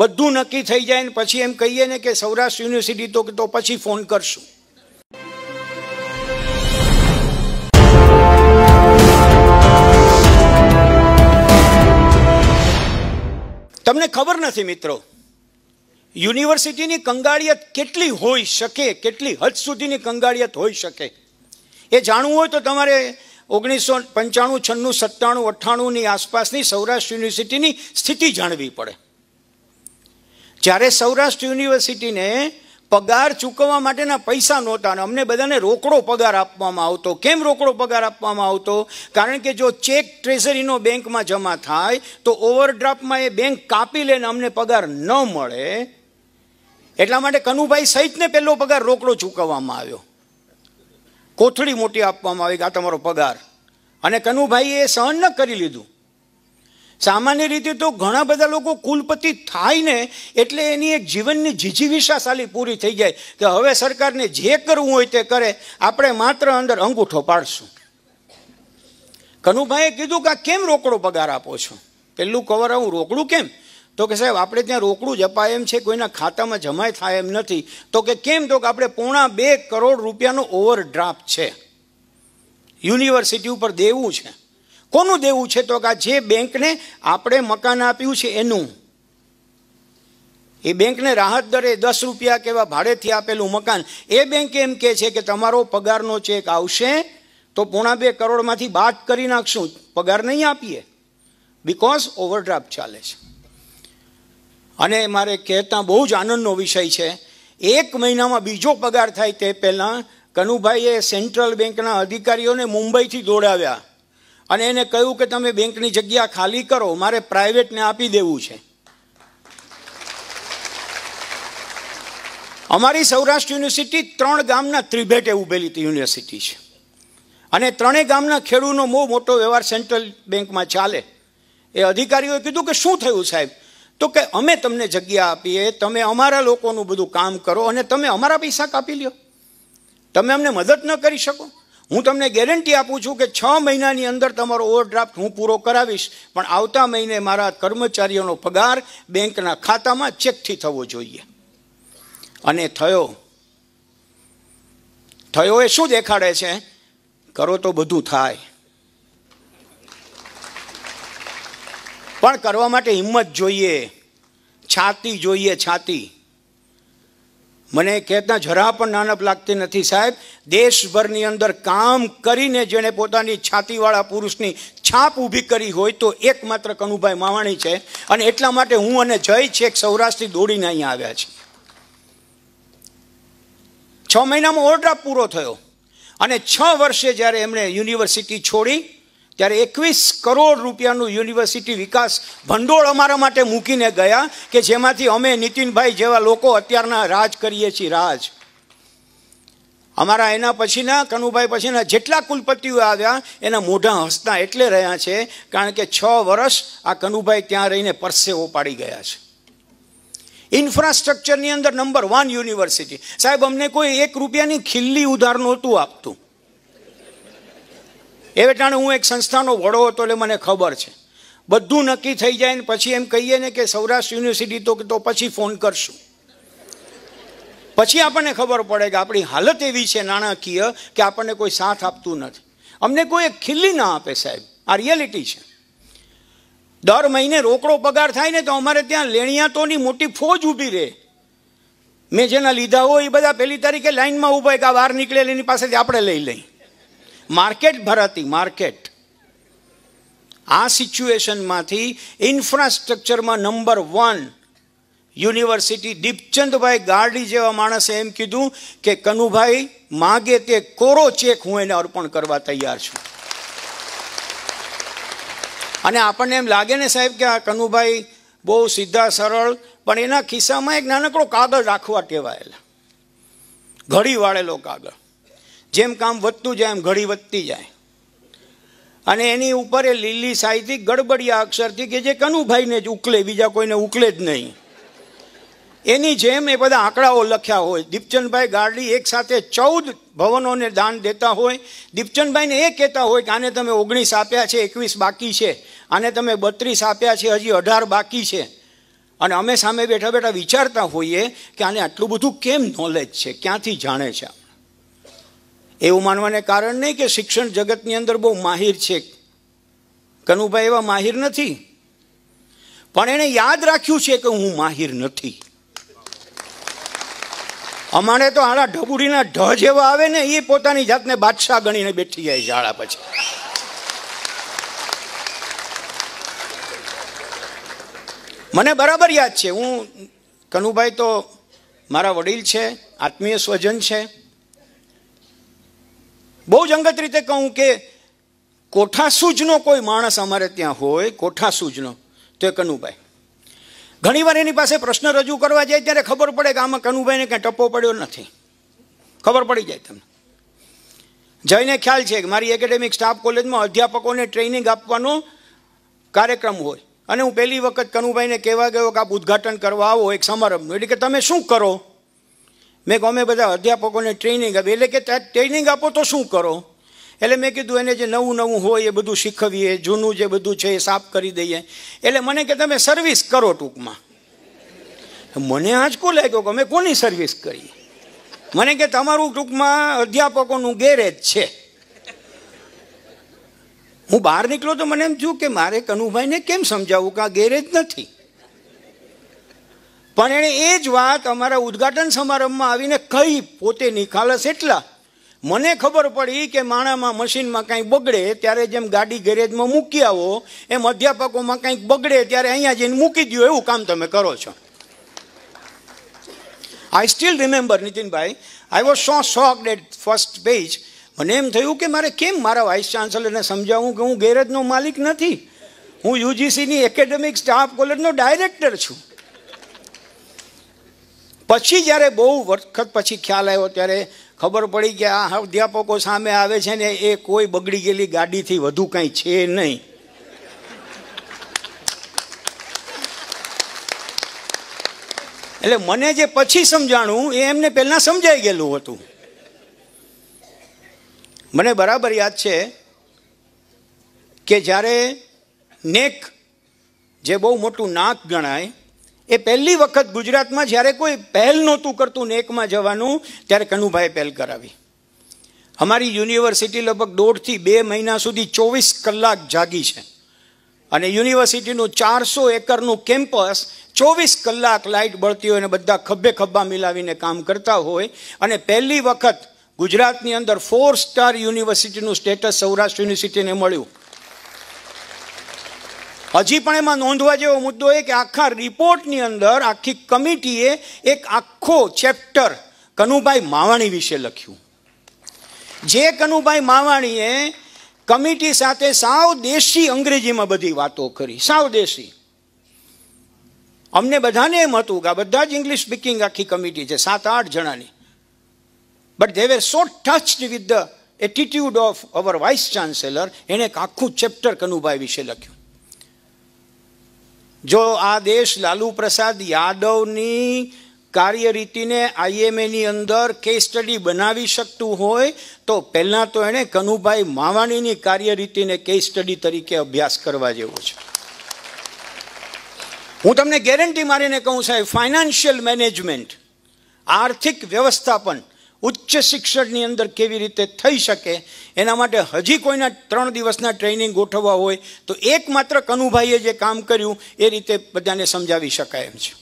બધું નક્કી થઈ જાય ને પછી એમ કહીએ ને કે સૌરાષ્ટ્ર યુનિવર્સિટી તો તો પછી ફોન કરશું તમને ખબર નથી મિત્રો યુનિવર્સિટીની કંગાળિયત કેટલી હોઈ શકે કેટલી હદ સુધીની કંગાળિયત હોઈ શકે એ જાણવું હોય તો તમારે ઓગણીસો પંચાણું છન્નું સત્તાણું અઠ્ઠાણુંની આસપાસની સૌરાષ્ટ્ર યુનિવર્સિટીની સ્થિતિ જાણવી પડે જ્યારે સૌરાષ્ટ્ર યુનિવર્સિટીને પગાર ચૂકવવા માટેના પૈસા નહોતા અને અમને બધાને રોકડો પગાર આપવામાં આવતો કેમ રોકડો પગાર આપવામાં આવતો કારણ કે જો ચેક ટ્રેઝરીનો બેંકમાં જમા થાય તો ઓવરડ્રાફ્ટમાં એ બેંક કાપી લેને અમને પગાર ન મળે એટલા માટે કનુભાઈ સહિતને પહેલો પગાર રોકડો ચૂકવવામાં આવ્યો કોથળી મોટી આપવામાં આવી કે આ તમારો પગાર અને કનુભાઈએ સહન ન કરી લીધું સામાન્ય રીતે તો ઘણા બધા લોકો કુલપતિ થાય ને એટલે એની એક જીવનની જીજીવિશાશાલી પૂરી થઈ જાય કે હવે સરકારને જે કરવું હોય તે કરે આપણે માત્ર અંદર અંગૂઠો પાડશું કનુભાઈએ કીધું કે આ કેમ રોકડો પગાર આપો છો પહેલું કવર આવું રોકડું કેમ તો કે સાહેબ આપણે ત્યાં રોકડું જ અપાય એમ છે કોઈના ખાતામાં જમાય થાય એમ નથી તો કે કેમ તો કે આપણે પોણા બે કરોડ રૂપિયાનો ઓવર ડ્રાફ્ટ છે યુનિવર્સિટી ઉપર દેવું છે કોનું દેવું છે તો કે જે બેંકને આપણે મકાન આપ્યું છે એનું એ બેંકને રાહત દરે દસ રૂપિયા કેવા ભાડેથી આપેલું મકાન એ બેંક એમ કહે છે કે તમારો પગારનો ચેક આવશે તો પોણા બે કરોડમાંથી બાદ કરી નાખશું પગાર નહીં આપીએ બિકોઝ ઓવરડ્રાફ્ટ ચાલે છે અને મારે કહેતા બહુ જ આનંદનો વિષય છે એક મહિનામાં બીજો પગાર થાય તે પહેલાં કનુભાઈએ સેન્ટ્રલ બેંકના અધિકારીઓને મુંબઈથી દોડાવ્યા અને એને કહ્યું કે તમે બેંકની જગ્યા ખાલી કરો મારે પ્રાઇવેટને આપી દેવું છે અમારી સૌરાષ્ટ્ર યુનિવર્સિટી ત્રણ ગામના ત્રિભેટે ઉભેલી યુનિવર્સિટી છે અને ત્રણેય ગામના ખેડૂતનો બહુ મોટો વ્યવહાર સેન્ટ્રલ બેંકમાં ચાલે એ અધિકારીઓએ કીધું કે શું થયું સાહેબ તો કે અમે તમને જગ્યા આપીએ તમે અમારા લોકોનું બધું કામ કરો અને તમે અમારા પૈસા કાપી લ્યો તમે અમને મદદ ન કરી શકો હું તમને ગેરંટી આપું છું કે છ મહિનાની અંદર તમારો ઓવરડ્રાફ્ટ હું પૂરો કરાવીશ પણ આવતા મહિને મારા કર્મચારીઓનો પગાર બેંકના ખાતામાં ચેકથી થવો જોઈએ અને થયો થયો એ શું દેખાડે છે કરો તો બધું થાય પણ કરવા માટે હિંમત જોઈએ છાતી જોઈએ છાતી મને કહેતા જરા પણ નાનપ લાગતી નથી સાહેબ દેશભરની અંદર કામ કરીને જેણે પોતાની છાતીવાળા પુરુષની છાપ ઊભી કરી હોય તો એકમાત્ર કનુભાઈ માવાણી છે અને એટલા માટે હું અને જય છે એક સૌરાષ્ટ્રથી દોડીને અહીંયા આવ્યા છે છ મહિનામાં ઓવરડ્રાફ્ટ પૂરો થયો અને છ વર્ષે જ્યારે એમણે યુનિવર્સિટી છોડી ત્યારે એકવીસ કરોડ રૂપિયાનું યુનિવર્સિટી વિકાસ ભંડોળ અમારા માટે મૂકીને ગયા કે જેમાંથી અમે નીતિનભાઈ જેવા લોકો અત્યારના રાજ કરીએ છીએ રાજ અમારા એના પછીના કનુભાઈ પછીના જેટલા કુલપતિઓ આવ્યા એના મોઢા હસતા એટલે રહ્યા છે કારણ કે છ વર્ષ આ કનુભાઈ ત્યાં રહીને પરસેવો પાડી ગયા છે ઇન્ફ્રાસ્ટ્રક્ચરની અંદર નંબર વન યુનિવર્સિટી સાહેબ અમને કોઈ એક રૂપિયાની ખિલ્લી ઉધાર નહોતું આપતું એ વેટાણે હું એક સંસ્થાનો વડો હતો એટલે મને ખબર છે બધું નક્કી થઈ જાય ને પછી એમ કહીએ ને કે સૌરાષ્ટ્ર યુનિવર્સિટી તો તો પછી ફોન કરશું પછી આપણને ખબર પડે કે આપણી હાલત એવી છે નાણાકીય કે આપણને કોઈ સાથ આપતું નથી અમને કોઈ એક ખીલ્લી ના આપે સાહેબ આ રિયાલિટી છે દર મહિને રોકડો પગાર થાય ને તો અમારે ત્યાં લેણિયાતોની મોટી ફોજ ઊભી રહે મેં જેના લીધા હોય એ બધા પહેલી તારીખે લાઇનમાં ઊભા કે આ બહાર નીકળે એની પાસેથી આપણે લઈ લઈએ માર્કેટ ભરાતી માર્કેટ આ સિચ્યુએશનમાંથી ઇન્ફ્રાસ્ટ્રક્ચરમાં number one university Dipchandbhai Gardi જેવા માણસે એમ કીધું કે કનુભાઈ માગે તે કોરો ચેક હું એને અર્પણ કરવા તૈયાર છું અને આપણને એમ લાગે ને સાહેબ કે આ કનુભાઈ બહુ સીધા સરળ પણ એના ખિસ્સામાં એક નાનકડો કાગળ રાખવા ટેવાયેલા ઘડી વાળેલો કાગળ જેમ કામ વધતું જાય એમ ઘડી વધતી જાય અને એની ઉપર એ લીલી સાઈથી ગડબડિયા અક્ષરથી કે જે કનુભાઈને જ ઉકલે બીજા કોઈને ઉકલે જ નહીં એની જેમ એ બધા આંકડાઓ લખ્યા હોય દીપચંદભાઈ ગાર્ડી એક સાથે ચૌદ ભવનોને દાન દેતા હોય દીપચંદભાઈને એ કહેતા હોય કે આને તમે ઓગણીસ આપ્યા છે એકવીસ બાકી છે આને તમે બત્રીસ આપ્યા છે હજી અઢાર બાકી છે અને અમે સામે બેઠા બેઠા વિચારતા હોઈએ કે આને આટલું બધું કેમ નોલેજ છે ક્યાંથી જાણે છે એવું માનવાને કારણ નહીં કે શિક્ષણ જગતની અંદર બહુ માહિર છે કનુભાઈ એવા માહિર નથી પણ એણે યાદ રાખ્યું છે કે હું માહિર નથી અમારે તો હાડા ઢબુડીના ઢ જેવા આવે ને એ પોતાની જાતને બાદશાહ ગણીને બેઠી જાય ઝાડા પછી મને બરાબર યાદ છે હું કનુભાઈ તો મારા વડીલ છે આત્મીય સ્વજન છે બહુ જ અંગત રીતે કહું કે કોઠાસૂજનો કોઈ માણસ અમારે ત્યાં હોય કોઠાસૂજનો તો એ કનુભાઈ ઘણીવાર એની પાસે પ્રશ્ન રજૂ કરવા જાય ત્યારે ખબર પડે કે આમાં કનુભાઈને ક્યાંય ટપ્પો પડ્યો નથી ખબર પડી જાય તમને જઈને ખ્યાલ છે કે મારી એકેડેમિક સ્ટાફ કોલેજમાં અધ્યાપકોને ટ્રેનિંગ આપવાનો કાર્યક્રમ હોય અને હું પહેલી વખત કનુભાઈને કહેવા ગયો કે આપ ઉદ્ઘાટન કરવા આવો એક સમારંભનું એટલે કે તમે શું કરો મેં કહું અમે બધા અધ્યાપકોને ટ્રેનિંગ આપી એટલે કે ટ્રેનિંગ આપો તો શું કરો એટલે મેં કીધું એને જે નવું નવું હોય એ બધું શીખવીએ જૂનું જે બધું છે એ સાફ કરી દઈએ એટલે મને કે તમે સર્વિસ કરો ટૂંકમાં મને આંચકો લાગ્યો કે અમે કોની સર્વિસ કરી મને કે તમારું ટૂંકમાં અધ્યાપકોનું ગેરેજ છે હું બહાર નીકળ્યો તો મને એમ થયું કે મારે કનુભાઈને કેમ સમજાવવું કે આ ગેરેજ નથી પણ એણે એ જ વાત અમારા ઉદ્ઘાટન સમારંભમાં આવીને કહી પોતે નિખાલસ એટલા મને ખબર પડી કે માણામાં મશીનમાં કાંઈ બગડે ત્યારે જેમ ગાડી ગેરેજમાં મૂકી આવો એમ અધ્યાપકોમાં કાંઈક બગડે ત્યારે અહીંયા જઈને મૂકી દો એવું કામ તમે કરો છો I still remember Nitinbhai I was so shock that first page મને એમ થયું કે મારે કેમ મારા વાઇસ ચાન્સલરને સમજાવું કે હું ગેરેજનો માલિક નથી હું યુજીસીની એકેડેમિક સ્ટાફ કોલેજનો ડાયરેક્ટર છું પછી જ્યારે બહુ વખત પછી ખ્યાલ આવ્યો ત્યારે ખબર પડી કે આ અધ્યાપકો સામે આવે છે ને એ કોઈ બગડી ગયેલી ગાડીથી વધુ કાંઈ છે નહીં એટલે મને જે પછી સમજાણું એ એમને પહેલાં સમજાઈ ગયેલું હતું મને બરાબર યાદ છે કે જ્યારે નેક જે બહુ મોટું નાક ગણાય એ પહેલી વખત ગુજરાતમાં જ્યારે કોઈ પહેલ નહોતું કરતું નેકમાં જવાનું ત્યારે કનુભાઈ પહેલ કરાવી અમારી યુનિવર્સિટી લગભગ દોઢથી બે મહિના સુધી ચોવીસ કલાક જાગી છે અને યુનિવર્સિટીનું ચારસો એકરનું કેમ્પસ ચોવીસ કલાક લાઇટ બળતી હોય અને બધા ખભે ખભા મિલાવીને કામ કરતા હોય અને પહેલી વખત ગુજરાતની અંદર ફોર સ્ટાર યુનિવર્સિટીનું સ્ટેટસ સૌરાષ્ટ્ર યુનિવર્સિટીને મળ્યું હજી પણ એમાં નોંધવા જેવો મુદ્દો એ કે આખા રિપોર્ટની અંદર આખી કમિટીએ એક આખો ચેપ્ટર કનુભાઈ માવાણી વિશે લખ્યું જે કનુભાઈ માવાણીએ કમિટી સાથે સાવ દેશી અંગ્રેજીમાં બધી વાતો કરી સાવ દેશી અમને બધાને એમ હતું કે બધા જ ઇંગ્લિશ સ્પીકિંગ આખી કમિટી છે સાત આઠ જણાની but they so touch with the attitude of our vice chancellor એણે એક આખું ચેપ્ટર કનુભાઈ વિશે લખ્યું જો આ દેશ લાલુ પ્રસાદ યાદવની કાર્યરીતિને આઈએમએની અંદર કેસ સ્ટડી બનાવી શકતું હોય તો પહેલાં તો એણે કનુભાઈ માવાણીની કાર્યરીતિને કેસ સ્ટડી તરીકે અભ્યાસ કરવા જેવો છે હું તમને ગેરંટી મારીને કહું સાહેબ ફાઇનાન્શિયલ મેનેજમેન્ટ આર્થિક વ્યવસ્થાપન ઉચ્ચ શિક્ષણની અંદર કેવી રીતે થઈ શકે એના માટે હજી કોઈના ત્રણ દિવસના ટ્રેનિંગ ગોઠવવા હોય તો એકમાત્ર કનુભાઈએ જે કામ કર્યું એ રીતે બધાને સમજાવી શકાય એમ છે